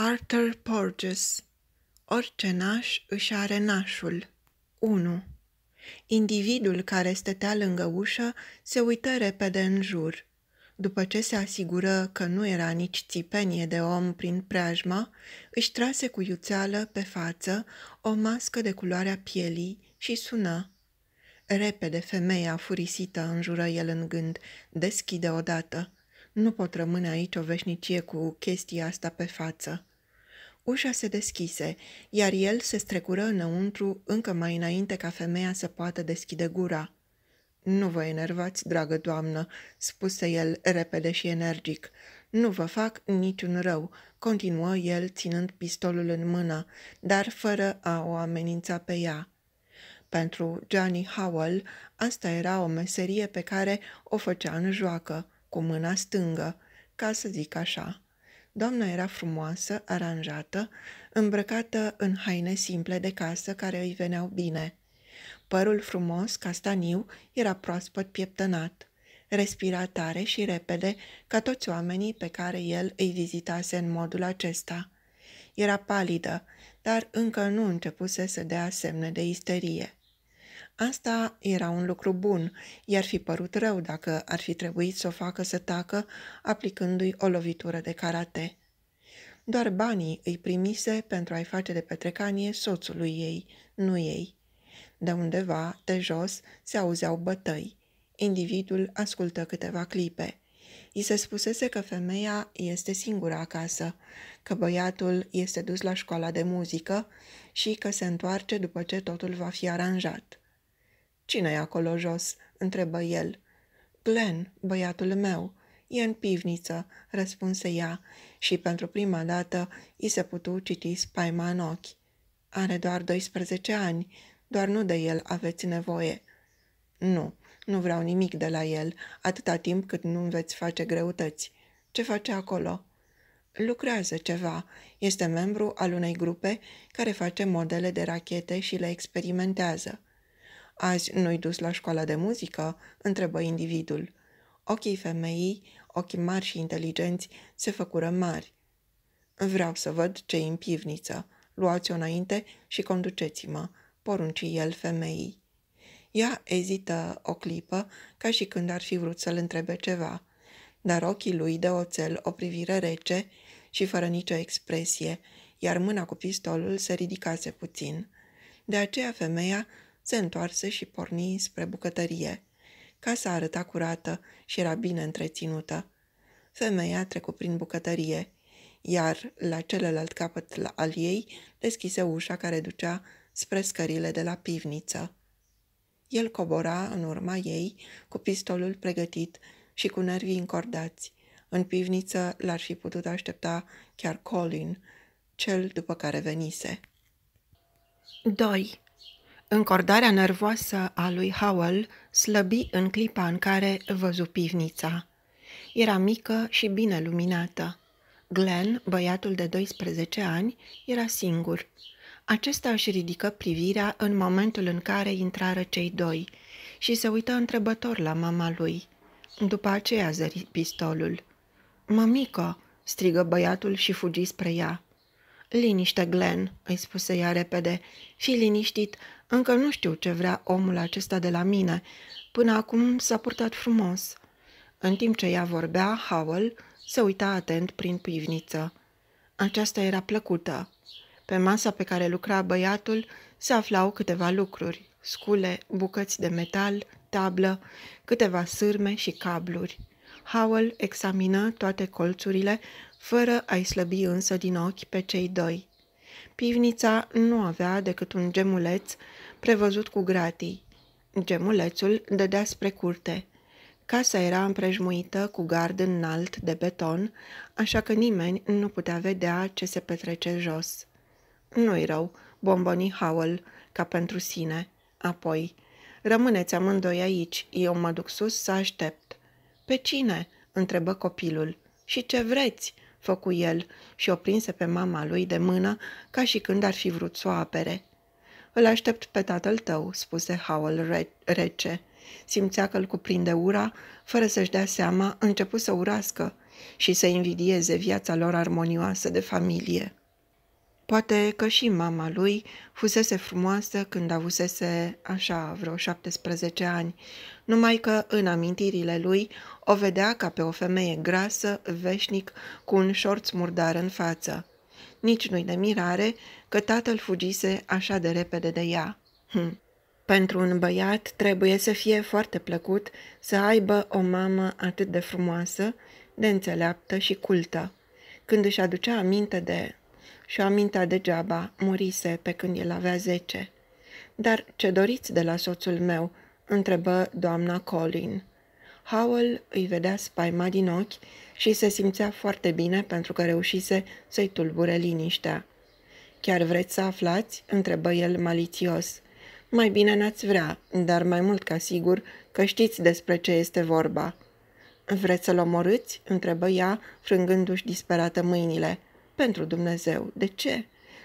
Arthur Porges Orice naș își are nașul 1. Individul care stătea lângă ușă se uită repede în jur. După ce se asigură că nu era nici țipenie de om prin preajma, își trase cu iuțeală pe față o mască de culoarea pielii și sună. Repede femeia furisită înjură el în gând, deschide odată. Nu pot rămâne aici o veșnicie cu chestia asta pe față. Ușa se deschise, iar el se strecură înăuntru încă mai înainte ca femeia să poată deschide gura. Nu vă enervați, dragă doamnă," spuse el repede și energic. Nu vă fac niciun rău," continuă el ținând pistolul în mână, dar fără a o amenința pe ea. Pentru Johnny Howell, asta era o meserie pe care o făcea în joacă, cu mâna stângă, ca să zic așa. Doamna era frumoasă, aranjată, îmbrăcată în haine simple de casă care îi veneau bine. Părul frumos, castaniu, era proaspăt pieptănat. Respira tare și repede, ca toți oamenii pe care el îi vizitase în modul acesta. Era palidă, dar încă nu începuse să dea semne de isterie. Asta era un lucru bun, i-ar fi părut rău dacă ar fi trebuit să o facă să tacă, aplicându-i o lovitură de karate. Doar banii îi primise pentru a-i face de petrecanie soțului ei, nu ei. De undeva, de jos, se auzeau bătăi. Individul ascultă câteva clipe. I se spusese că femeia este singură acasă, că băiatul este dus la școala de muzică și că se întoarce după ce totul va fi aranjat cine e acolo jos?" întrebă el. Glen, băiatul meu, e în pivniță," răspunse ea și pentru prima dată i se putu citi spaima în ochi. Are doar 12 ani, doar nu de el aveți nevoie." Nu, nu vreau nimic de la el, atâta timp cât nu veți face greutăți. Ce face acolo?" Lucrează ceva. Este membru al unei grupe care face modele de rachete și le experimentează. Azi nu-i dus la școala de muzică?" întrebă individul. Ochii femeii, ochi mari și inteligenți, se făcură mari. Vreau să văd ce în pivniță. Luați-o înainte și conduceți-mă," porunci el femeii. Ea ezită o clipă, ca și când ar fi vrut să-l întrebe ceva, dar ochii lui de oțel o privire rece și fără nicio expresie, iar mâna cu pistolul se ridicase puțin. De aceea femeia se întoarse și porni spre bucătărie. Casa arăta curată și era bine întreținută. Femeia trecu prin bucătărie, iar la celălalt capăt al ei deschise ușa care ducea spre scările de la pivniță. El cobora în urma ei cu pistolul pregătit și cu nervii încordați. În pivniță l-ar fi putut aștepta chiar Colin, cel după care venise. 2. Încordarea nervoasă a lui Howell slăbi în clipa în care văzu pivnița. Era mică și bine luminată. Glenn, băiatul de 12 ani, era singur. Acesta își ridică privirea în momentul în care intrară cei doi și se uită întrebător la mama lui. După aceea zări pistolul. Mămică!" strigă băiatul și fugi spre ea. Liniște, Glen, îi spuse ea repede. Fii liniștit, încă nu știu ce vrea omul acesta de la mine. Până acum s-a purtat frumos. În timp ce ea vorbea, Howell se uita atent prin pivniță. Aceasta era plăcută. Pe masa pe care lucra băiatul se aflau câteva lucruri, scule, bucăți de metal, tablă, câteva sârme și cabluri. Howell examină toate colțurile, fără a-i slăbi însă din ochi pe cei doi. Pivnița nu avea decât un gemuleț prevăzut cu gratii. Gemulețul dădea spre curte. Casa era împrejmuită cu gard înalt de beton, așa că nimeni nu putea vedea ce se petrece jos. Nu-i rău, bomboni Howell, ca pentru sine. Apoi, rămâneți amândoi aici, eu mă duc sus să aștept. Pe cine? întrebă copilul. Și ce vreți?" făcu el și o prinse pe mama lui de mână ca și când ar fi vrut să o apere. Îl aștept pe tatăl tău," spuse Howell re- rece. Simțea că îl cuprinde ura, fără să-și dea seama, început să urască și să invidieze viața lor armonioasă de familie. Poate că și mama lui fusese frumoasă când avusese așa vreo 17 ani, numai că în amintirile lui o vedea ca pe o femeie grasă, veșnic, cu un șorț murdar în față. Nici nu-i de mirare că tatăl fugise așa de repede de ea. Hm. Pentru un băiat trebuie să fie foarte plăcut să aibă o mamă atât de frumoasă, de înțeleaptă și cultă. Când își aducea aminte de și amintea degeaba murise pe când el avea zece. Dar ce doriți de la soțul meu?" întrebă doamna Colin. Howell îi vedea spaima din ochi și se simțea foarte bine pentru că reușise să-i tulbure liniștea. Chiar vreți să aflați?" întrebă el malițios. Mai bine n-ați vrea, dar mai mult ca sigur că știți despre ce este vorba." Vreți să-l omorâți?" întrebă ea, frângându-și disperată mâinile pentru Dumnezeu. De ce?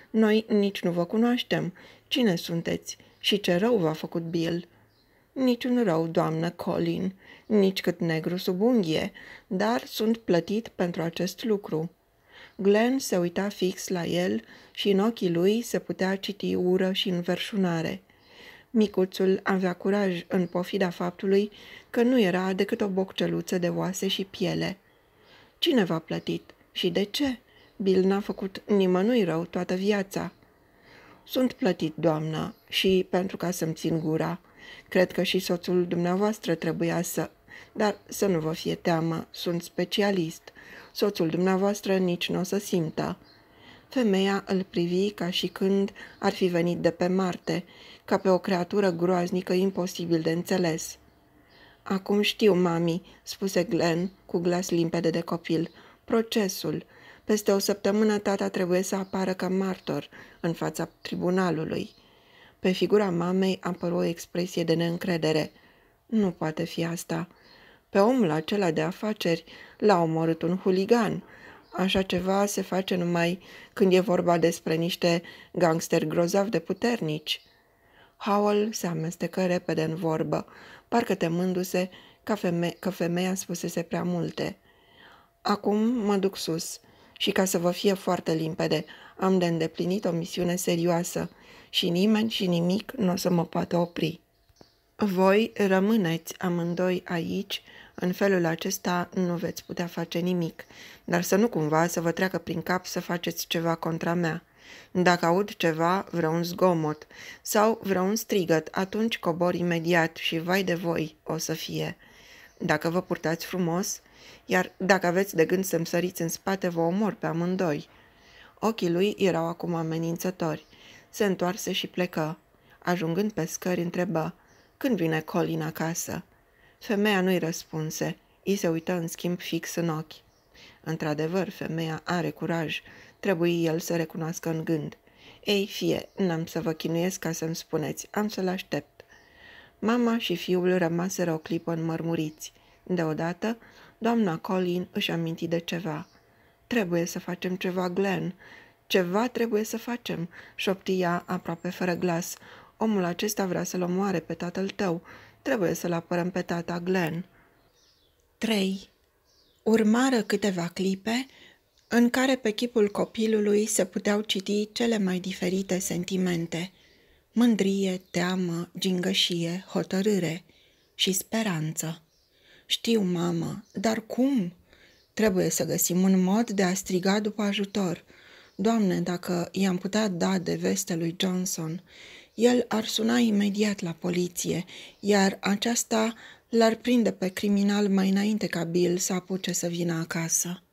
Noi nici nu vă cunoaștem. Cine sunteți? Și ce rău v-a făcut Bill? Niciun rău, doamnă Colin, nici cât negru sub unghie, dar sunt plătit pentru acest lucru. Glenn se uita fix la el și în ochii lui se putea citi ură și înverșunare. Micuțul avea curaj în pofida faptului că nu era decât o bocceluță de oase și piele. Cine v-a plătit și de ce? Bill n-a făcut nimănui rău toată viața. Sunt plătit, doamna, și pentru ca să-mi țin gura. Cred că și soțul dumneavoastră trebuia să... Dar să nu vă fie teamă, sunt specialist. Soțul dumneavoastră nici nu o să simtă. Femeia îl privi ca și când ar fi venit de pe Marte, ca pe o creatură groaznică imposibil de înțeles. Acum știu, mami," spuse Glenn cu glas limpede de copil, procesul, peste o săptămână tata trebuie să apară ca martor în fața tribunalului. Pe figura mamei apăru o expresie de neîncredere. Nu poate fi asta. Pe omul acela de afaceri l-a omorât un huligan. Așa ceva se face numai când e vorba despre niște gangsteri grozavi de puternici. Howell se amestecă repede în vorbă, parcă temându-se că, feme- că femeia spusese prea multe. Acum mă duc sus. Și ca să vă fie foarte limpede, am de îndeplinit o misiune serioasă și nimeni și nimic nu o să mă poată opri. Voi rămâneți amândoi aici, în felul acesta nu veți putea face nimic, dar să nu cumva să vă treacă prin cap să faceți ceva contra mea. Dacă aud ceva, vreun zgomot sau vreun strigăt, atunci cobor imediat și vai de voi o să fie dacă vă purtați frumos, iar dacă aveți de gând să-mi săriți în spate, vă omor pe amândoi. Ochii lui erau acum amenințători. Se întoarse și plecă. Ajungând pe scări, întrebă, când vine Colin acasă? Femeia nu-i răspunse, I se uită în schimb fix în ochi. Într-adevăr, femeia are curaj, trebuie el să recunoască în gând. Ei, fie, n-am să vă chinuiesc ca să-mi spuneți, am să-l aștept. Mama și fiul rămaseră o clipă înmărmuriți. Deodată, doamna Colin își aminti de ceva. Trebuie să facem ceva, Glen. Ceva trebuie să facem, șoptia aproape fără glas. Omul acesta vrea să-l omoare pe tatăl tău. Trebuie să-l apărăm pe tata, Glen. 3. Urmară câteva clipe în care pe chipul copilului se puteau citi cele mai diferite sentimente – mândrie, teamă, gingășie, hotărâre și speranță. Știu, mamă, dar cum? Trebuie să găsim un mod de a striga după ajutor. Doamne, dacă i-am putea da de veste lui Johnson, el ar suna imediat la poliție, iar aceasta l-ar prinde pe criminal mai înainte ca Bill să apuce să vină acasă.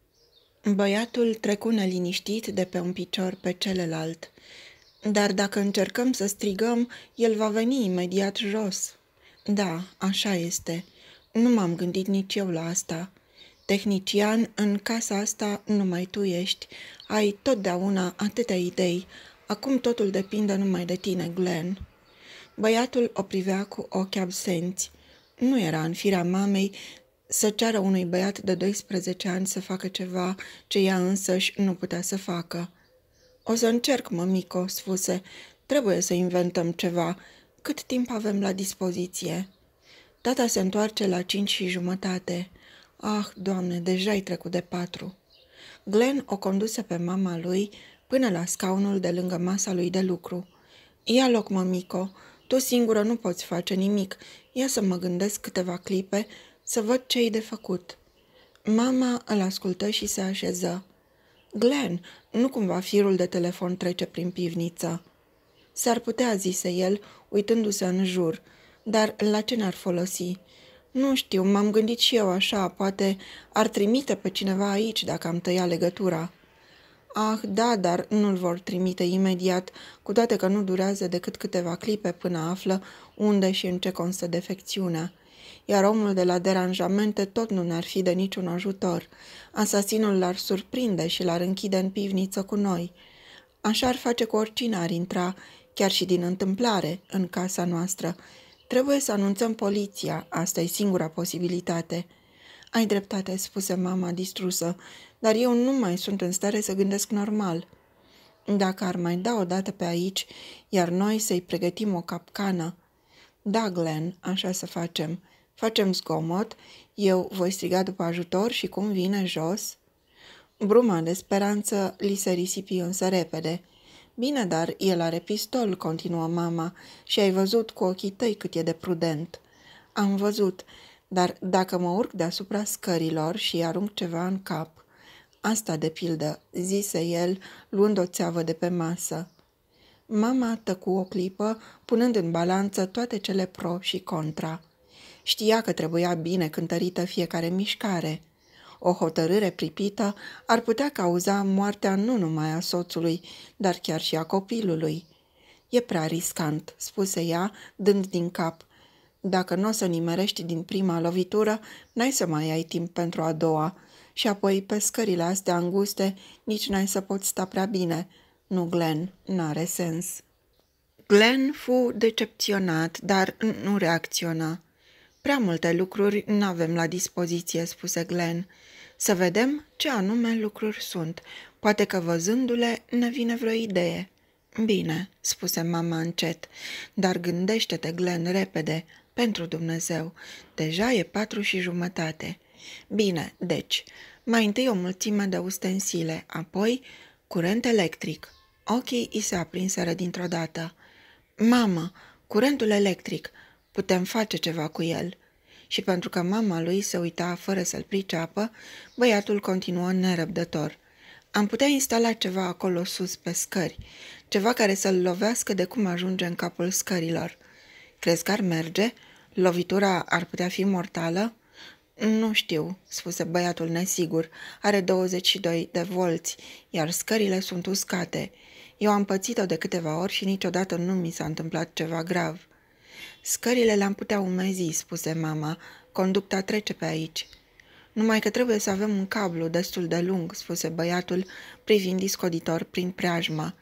Băiatul trecune liniștit de pe un picior pe celălalt. Dar dacă încercăm să strigăm, el va veni imediat jos. Da, așa este. Nu m-am gândit nici eu la asta. Tehnician, în casa asta numai tu ești. Ai totdeauna atâtea idei. Acum totul depinde numai de tine, Glenn. Băiatul o privea cu ochi absenți. Nu era în firea mamei să ceară unui băiat de 12 ani să facă ceva ce ea însăși nu putea să facă. O să încerc, mămico, spuse. Trebuie să inventăm ceva. Cât timp avem la dispoziție? Tata se întoarce la cinci și jumătate. Ah, doamne, deja-i trecut de patru. Glen o conduse pe mama lui până la scaunul de lângă masa lui de lucru. Ia loc, mămico, tu singură nu poți face nimic. Ia să mă gândesc câteva clipe să văd ce-i de făcut. Mama îl ascultă și se așeză. Glen, nu cumva firul de telefon trece prin pivniță. S-ar putea, zise el, uitându-se în jur, dar la ce n-ar folosi? Nu știu, m-am gândit și eu așa, poate ar trimite pe cineva aici dacă am tăiat legătura. Ah, da, dar nu-l vor trimite imediat, cu toate că nu durează decât câteva clipe până află unde și în ce constă defecțiunea iar omul de la deranjamente tot nu ne-ar fi de niciun ajutor. Asasinul l-ar surprinde și l-ar închide în pivniță cu noi. Așa ar face cu oricine ar intra, chiar și din întâmplare, în casa noastră. Trebuie să anunțăm poliția, asta e singura posibilitate. Ai dreptate, spuse mama distrusă, dar eu nu mai sunt în stare să gândesc normal. Dacă ar mai da o dată pe aici, iar noi să-i pregătim o capcană. Da, Glenn, așa să facem. Facem zgomot, eu voi striga după ajutor și cum vine jos... Bruma de speranță li se risipi însă repede. Bine, dar el are pistol, continuă mama, și ai văzut cu ochii tăi cât e de prudent. Am văzut, dar dacă mă urc deasupra scărilor și arunc ceva în cap... Asta de pildă, zise el, luând o țeavă de pe masă. Mama tăcu o clipă, punând în balanță toate cele pro și contra. Știa că trebuia bine cântărită fiecare mișcare. O hotărâre pripită ar putea cauza moartea nu numai a soțului, dar chiar și a copilului. E prea riscant, spuse ea, dând din cap. Dacă nu o să nimerești din prima lovitură, n-ai să mai ai timp pentru a doua. Și apoi, pe scările astea înguste, nici n-ai să poți sta prea bine. Nu, Glen, n-are sens. Glen fu decepționat, dar nu reacționa. Prea multe lucruri nu avem la dispoziție, spuse Glen. Să vedem ce anume lucruri sunt. Poate că văzându-le ne vine vreo idee. Bine, spuse mama încet, dar gândește-te, Glen, repede, pentru Dumnezeu. Deja e patru și jumătate. Bine, deci, mai întâi o mulțime de ustensile, apoi curent electric. Ochii i se aprinseră dintr-o dată. Mamă, curentul electric! putem face ceva cu el. Și pentru că mama lui se uita fără să-l priceapă, băiatul continuă nerăbdător. Am putea instala ceva acolo sus pe scări, ceva care să-l lovească de cum ajunge în capul scărilor. Crezi că ar merge? Lovitura ar putea fi mortală? Nu știu, spuse băiatul nesigur. Are 22 de volți, iar scările sunt uscate. Eu am pățit-o de câteva ori și niciodată nu mi s-a întâmplat ceva grav. Scările le-am putea umezi, spuse mama. Conducta trece pe aici. Numai că trebuie să avem un cablu destul de lung, spuse băiatul, privind discoditor prin preajmă.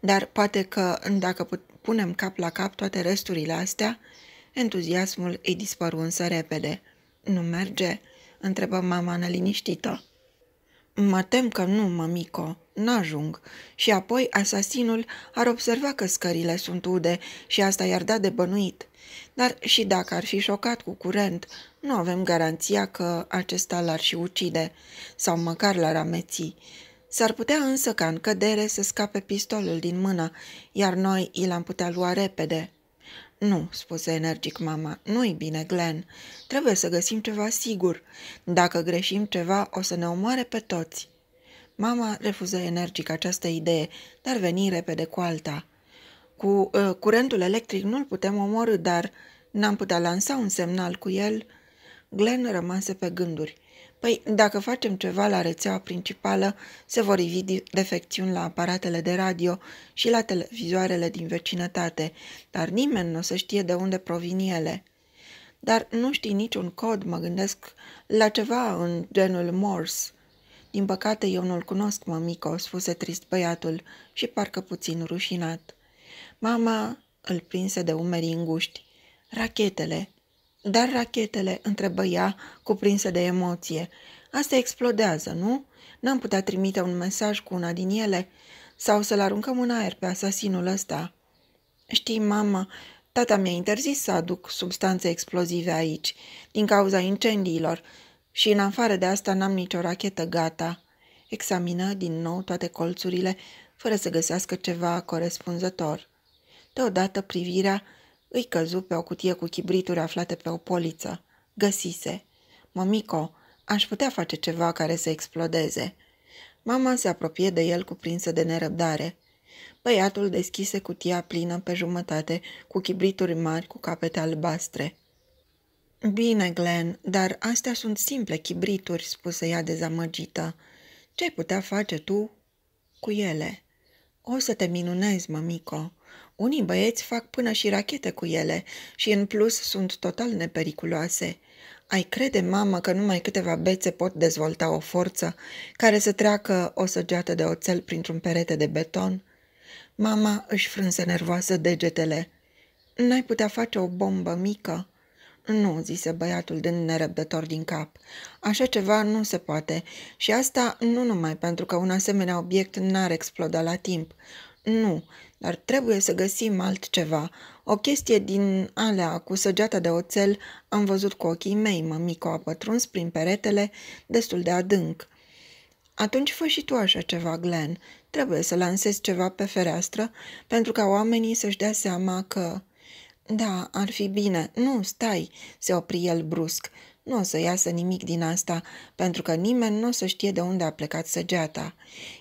Dar poate că, dacă punem cap la cap toate resturile astea, entuziasmul îi dispăru însă repede. Nu merge?" întrebă mama neliniștită. Mă tem că nu, mămico, n-ajung. Și apoi asasinul ar observa că scările sunt ude și asta i-ar da de bănuit. Dar și dacă ar fi șocat cu curent, nu avem garanția că acesta l-ar și ucide, sau măcar l-ar ameți. S-ar putea însă ca în cădere să scape pistolul din mână, iar noi îl am putea lua repede. Nu, spuse energic mama, nu-i bine, Glen. Trebuie să găsim ceva sigur. Dacă greșim ceva, o să ne omoare pe toți. Mama refuză energic această idee, dar veni repede cu alta. Cu uh, curentul electric nu-l putem omorâ, dar n-am putea lansa un semnal cu el. Glen rămase pe gânduri. Păi, dacă facem ceva la rețeaua principală, se vor ivi defecțiuni la aparatele de radio și la televizoarele din vecinătate, dar nimeni nu să știe de unde provin ele. Dar nu știi niciun cod, mă gândesc la ceva în genul Morse. Din păcate, eu nu-l cunosc, mămico, spuse trist băiatul și parcă puțin rușinat. Mama îl prinse de umeri înguști. Rachetele, dar rachetele, întrebă ea, cuprinse de emoție. Asta explodează, nu? N-am putea trimite un mesaj cu una din ele? Sau să-l aruncăm în aer pe asasinul ăsta? Știi, mamă, tata mi-a interzis să aduc substanțe explozive aici, din cauza incendiilor, și în afară de asta n-am nicio rachetă gata. Examină din nou toate colțurile, fără să găsească ceva corespunzător. Deodată privirea îi căzu pe o cutie cu chibrituri aflate pe o poliță. Găsise. Mămico, aș putea face ceva care să explodeze. Mama se apropie de el cuprinsă de nerăbdare. Băiatul deschise cutia plină pe jumătate, cu chibrituri mari cu capete albastre. Bine, Glen, dar astea sunt simple chibrituri," spuse ea dezamăgită. Ce ai putea face tu cu ele?" O să te minunezi, mămico. Unii băieți fac până și rachete cu ele și în plus sunt total nepericuloase. Ai crede, mamă, că numai câteva bețe pot dezvolta o forță care să treacă o săgeată de oțel printr-un perete de beton? Mama își frânse nervoasă degetele. N-ai putea face o bombă mică?" Nu, zise băiatul din nerăbdător din cap. Așa ceva nu se poate și asta nu numai pentru că un asemenea obiect n-ar exploda la timp, nu, dar trebuie să găsim altceva. O chestie din alea cu săgeata de oțel am văzut cu ochii mei, mămico a pătruns prin peretele destul de adânc. Atunci fă și tu așa ceva, Glen. Trebuie să lansezi ceva pe fereastră pentru ca oamenii să-și dea seama că... Da, ar fi bine. Nu, stai, se opri el brusc. Nu o să iasă nimic din asta, pentru că nimeni nu o să știe de unde a plecat săgeata,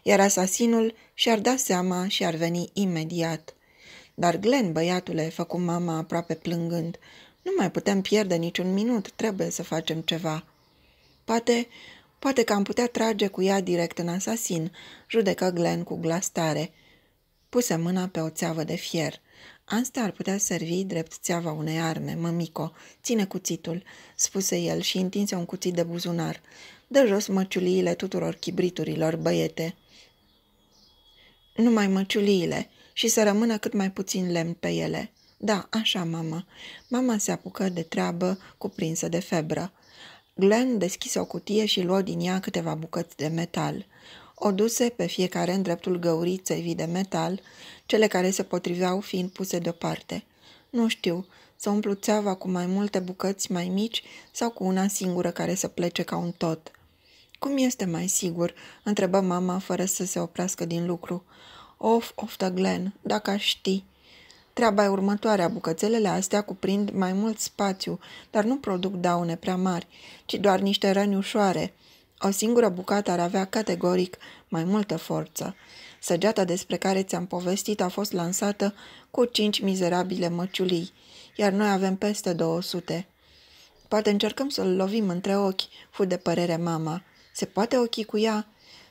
iar asasinul și-ar da seama și ar veni imediat. Dar Glen, băiatule, făcu mama aproape plângând, nu mai putem pierde niciun minut, trebuie să facem ceva. Poate, poate că am putea trage cu ea direct în asasin, judecă Glen cu glas tare. Puse mâna pe o țeavă de fier – Asta ar putea servi drept țeava unei arme, mămico. Ține cuțitul, spuse el și întinse un cuțit de buzunar. Dă jos măciuliile tuturor chibriturilor, băiete. Numai măciuliile și să rămână cât mai puțin lemn pe ele. Da, așa, mama. Mama se apucă de treabă cuprinsă de febră. Glenn deschise o cutie și luă din ea câteva bucăți de metal. O duse pe fiecare în dreptul găuriței vii de metal, cele care se potriveau fiind puse deoparte. Nu știu, să umplu țeava cu mai multe bucăți mai mici sau cu una singură care să plece ca un tot. Cum este mai sigur?" întrebă mama fără să se oprească din lucru. Of, of the Glen, dacă aș ști." Treaba e următoarea, bucățelele astea cuprind mai mult spațiu, dar nu produc daune prea mari, ci doar niște răni ușoare. O singură bucată ar avea categoric mai multă forță. Săgeata despre care ți-am povestit a fost lansată cu cinci mizerabile măciulii, iar noi avem peste 200. Poate încercăm să-l lovim între ochi, fu de părere mama. Se poate ochi cu ea?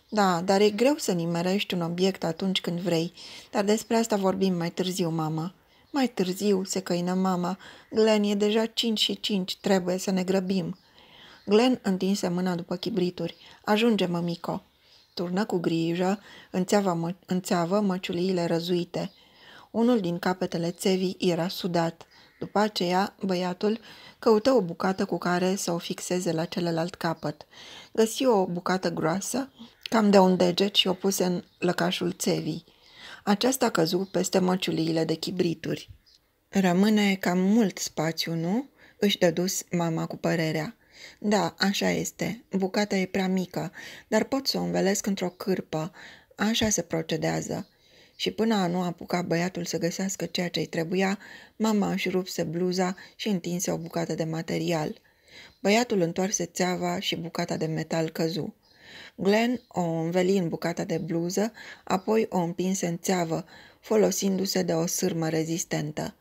Da, dar e greu să nimerești un obiect atunci când vrei, dar despre asta vorbim mai târziu, mama. Mai târziu, se căină mama. Glen e deja cinci și cinci, trebuie să ne grăbim. Glen întinse mâna după chibrituri. Ajunge, mămico!" Turnă cu grijă în țeavă, mă, în țeavă măciuliile răzuite. Unul din capetele țevii era sudat. După aceea, băiatul căută o bucată cu care să o fixeze la celălalt capăt. Găsi o bucată groasă, cam de un deget și o puse în lăcașul țevii. Aceasta căzu peste măciuliile de chibrituri. Rămâne cam mult spațiu, nu?" își dădus mama cu părerea. Da, așa este. Bucata e prea mică, dar pot să o învelesc într-o cârpă. Așa se procedează. Și până a nu apuca băiatul să găsească ceea ce-i trebuia, mama își rupse bluza și întinse o bucată de material. Băiatul întoarse țeava și bucata de metal căzu. Glenn o înveli în bucata de bluză, apoi o împinse în țeavă, folosindu-se de o sârmă rezistentă.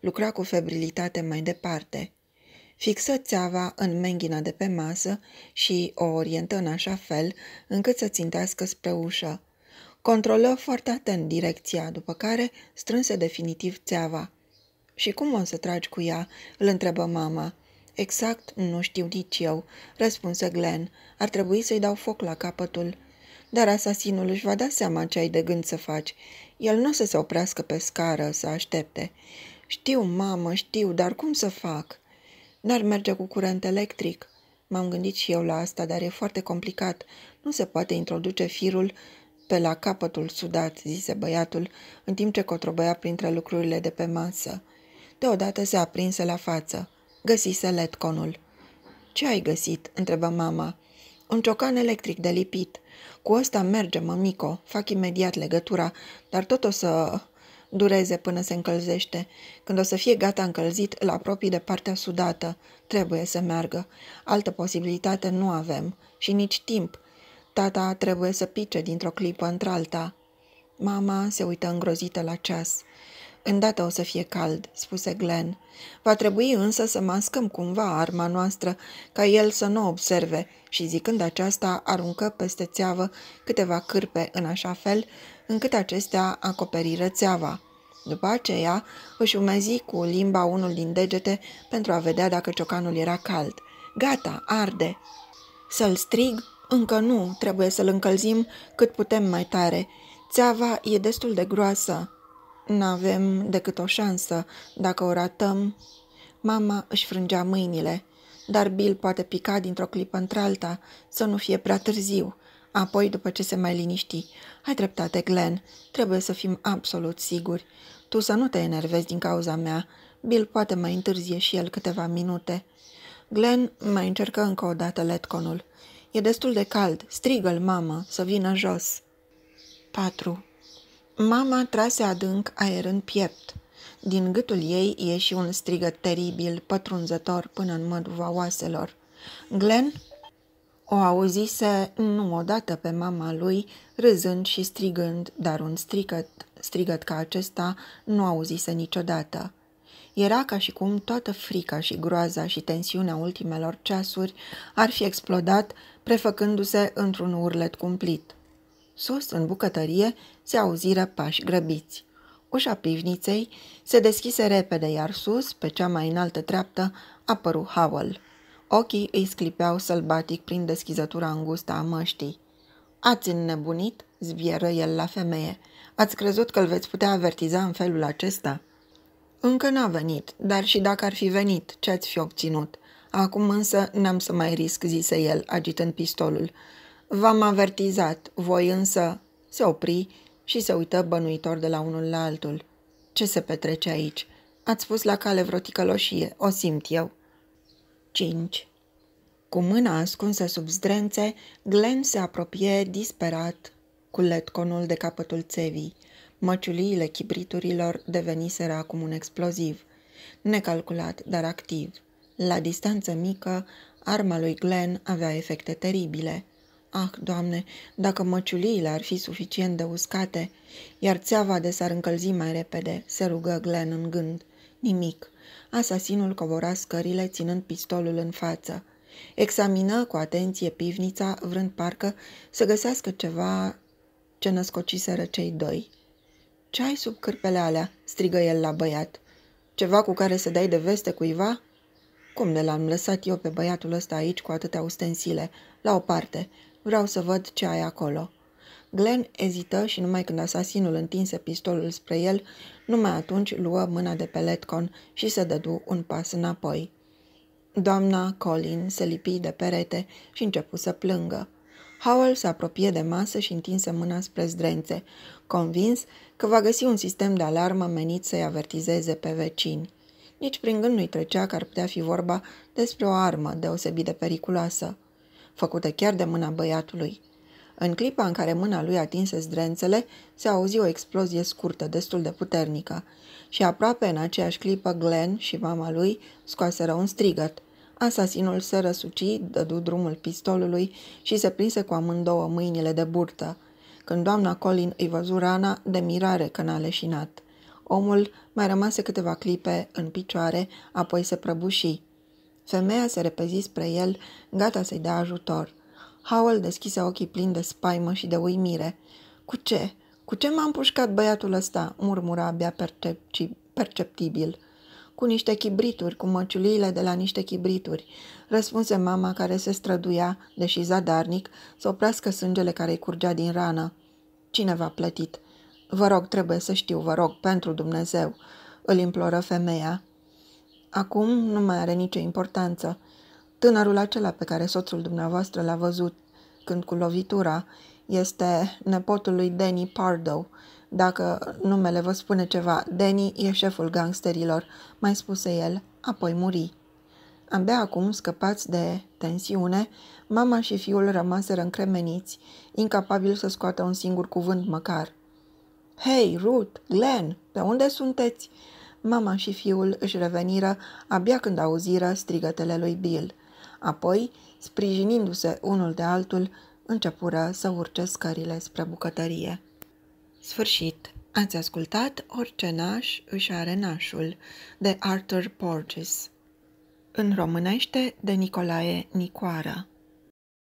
Lucra cu febrilitate mai departe fixă țeava în menghina de pe masă și o orientă în așa fel încât să țintească spre ușă. Controlă foarte atent direcția, după care strânse definitiv țeava. Și cum o să tragi cu ea?" îl întrebă mama. Exact, nu știu nici eu," răspunse Glenn. Ar trebui să-i dau foc la capătul." Dar asasinul își va da seama ce ai de gând să faci. El nu o să se oprească pe scară, să aștepte. Știu, mamă, știu, dar cum să fac?" N-ar merge cu curent electric. M-am gândit și eu la asta, dar e foarte complicat. Nu se poate introduce firul pe la capătul sudat, zise băiatul, în timp ce cotrobăia printre lucrurile de pe masă. Deodată se aprinse la față. Găsise letconul. Ce ai găsit?" întrebă mama. Un ciocan electric de lipit. Cu ăsta merge, mămico. Fac imediat legătura, dar tot o să dureze până se încălzește. Când o să fie gata încălzit, îl apropii de partea sudată. Trebuie să meargă. Altă posibilitate nu avem. Și nici timp. Tata trebuie să pice dintr-o clipă într-alta. Mama se uită îngrozită la ceas. Îndată o să fie cald, spuse Glen. Va trebui însă să mascăm cumva arma noastră, ca el să nu observe și zicând aceasta aruncă peste țeavă câteva cârpe în așa fel încât acestea acoperi rețeava. După aceea, își umezi cu limba unul din degete pentru a vedea dacă ciocanul era cald. Gata, arde! Să-l strig? Încă nu, trebuie să-l încălzim cât putem mai tare. Țeava e destul de groasă. N-avem decât o șansă. Dacă o ratăm... Mama își frângea mâinile. Dar Bill poate pica dintr-o clipă într-alta, să nu fie prea târziu. Apoi, după ce se mai liniști, ai dreptate, Glenn. Trebuie să fim absolut siguri. Tu să nu te enervezi din cauza mea. Bill poate mai întârzie și el câteva minute. Glenn mai încercă încă o dată letconul. E destul de cald. Strigă-l, mamă, să vină jos. 4. Mama trase adânc aer în piept. Din gâtul ei ieși un strigăt teribil, pătrunzător până în măduva oaselor. Glenn o auzise nu odată pe mama lui, râzând și strigând, dar un strigăt, strigăt ca acesta nu auzise niciodată. Era ca și cum toată frica și groaza și tensiunea ultimelor ceasuri ar fi explodat, prefăcându-se într-un urlet cumplit. Sus, în bucătărie, se auziră pași grăbiți. Ușa pivniței se deschise repede, iar sus, pe cea mai înaltă treaptă, apăru Howell. Ochii îi sclipeau sălbatic prin deschizătura îngustă a măștii. Ați înnebunit?" zvieră el la femeie. Ați crezut că îl veți putea avertiza în felul acesta?" Încă n-a venit, dar și dacă ar fi venit, ce ați fi obținut?" Acum însă n-am să mai risc," zise el, agitând pistolul. V-am avertizat, voi însă..." Se opri și se uită bănuitor de la unul la altul. Ce se petrece aici?" Ați spus la cale vreo ticăloșie, o simt eu." 5. Cu mâna ascunsă sub zdrențe, Glenn se apropie disperat cu letconul de capătul țevii. Măciuliile chibriturilor deveniseră acum un exploziv, necalculat, dar activ. La distanță mică, arma lui Glenn avea efecte teribile. Ah, doamne, dacă măciuliile ar fi suficient de uscate, iar țeava de s-ar încălzi mai repede, se rugă Glenn în gând – Nimic. Asasinul covora scările ținând pistolul în față. Examină cu atenție pivnița, vrând parcă să găsească ceva ce născociseră cei doi. Ce ai sub cârpele alea?" strigă el la băiat. Ceva cu care să dai de veste cuiva?" Cum de l-am lăsat eu pe băiatul ăsta aici cu atâtea ustensile? La o parte. Vreau să văd ce ai acolo." Glenn ezită și numai când asasinul întinse pistolul spre el, numai atunci luă mâna de pe Letcon și se dădu un pas înapoi. Doamna Colin se lipi de perete și începu să plângă. Howell se apropie de masă și întinse mâna spre zdrențe, convins că va găsi un sistem de alarmă menit să-i avertizeze pe vecini. Nici prin gând nu-i trecea că ar putea fi vorba despre o armă deosebit de periculoasă, făcută chiar de mâna băiatului – în clipa în care mâna lui atinse zdrențele, se auzi o explozie scurtă, destul de puternică. Și aproape în aceeași clipă, Glenn și mama lui scoaseră un strigăt. Asasinul se răsuci, dădu drumul pistolului și se prinse cu amândouă mâinile de burtă. Când doamna Colin îi văzu rana, de mirare că n-a leșinat. Omul mai rămase câteva clipe în picioare, apoi se prăbuși. Femeia se repezi spre el, gata să-i dea ajutor. Howell deschise ochii plini de spaimă și de uimire. Cu ce? Cu ce m-a împușcat băiatul ăsta?" murmura abia percepti- perceptibil. Cu niște chibrituri, cu măciuliile de la niște chibrituri," răspunse mama care se străduia, deși zadarnic, să oprească sângele care îi curgea din rană. Cineva a plătit. Vă rog, trebuie să știu, vă rog, pentru Dumnezeu," îl imploră femeia. Acum nu mai are nicio importanță. Tânărul acela pe care soțul dumneavoastră l-a văzut când cu lovitura este nepotul lui Danny Pardo. Dacă numele vă spune ceva, Danny e șeful gangsterilor, mai spuse el, apoi muri. Abia acum, scăpați de tensiune, mama și fiul rămaseră încremeniți, incapabili să scoată un singur cuvânt măcar. Hei, Ruth, Glenn, pe unde sunteți?" Mama și fiul își reveniră abia când auziră strigătele lui Bill – Apoi, sprijinindu-se unul de altul, începură să urce scările spre bucătărie. Sfârșit! Ați ascultat Orice naș își are nașul, de Arthur Porges. În românește, de Nicolae Nicoară.